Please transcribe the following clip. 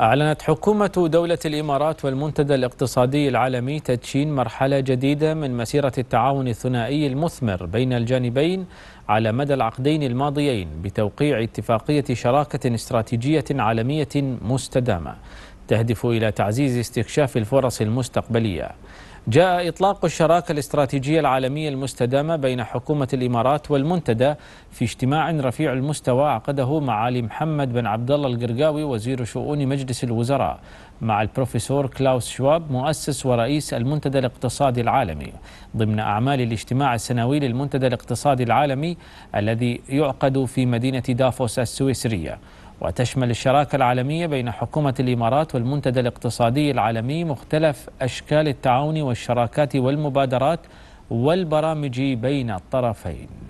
أعلنت حكومة دولة الإمارات والمنتدى الاقتصادي العالمي تدشين مرحلة جديدة من مسيرة التعاون الثنائي المثمر بين الجانبين على مدى العقدين الماضيين بتوقيع اتفاقية شراكة استراتيجية عالمية مستدامة تهدف إلى تعزيز استكشاف الفرص المستقبلية جاء إطلاق الشراكة الاستراتيجية العالمية المستدامة بين حكومة الإمارات والمنتدى في اجتماع رفيع المستوى عقده معالي محمد بن عبد الله القرقاوي وزير شؤون مجلس الوزراء مع البروفيسور كلاوس شواب مؤسس ورئيس المنتدى الاقتصادي العالمي ضمن أعمال الاجتماع السنوي للمنتدى الاقتصادي العالمي الذي يعقد في مدينة دافوس السويسرية وتشمل الشراكة العالمية بين حكومة الإمارات والمنتدى الاقتصادي العالمي مختلف أشكال التعاون والشراكات والمبادرات والبرامج بين الطرفين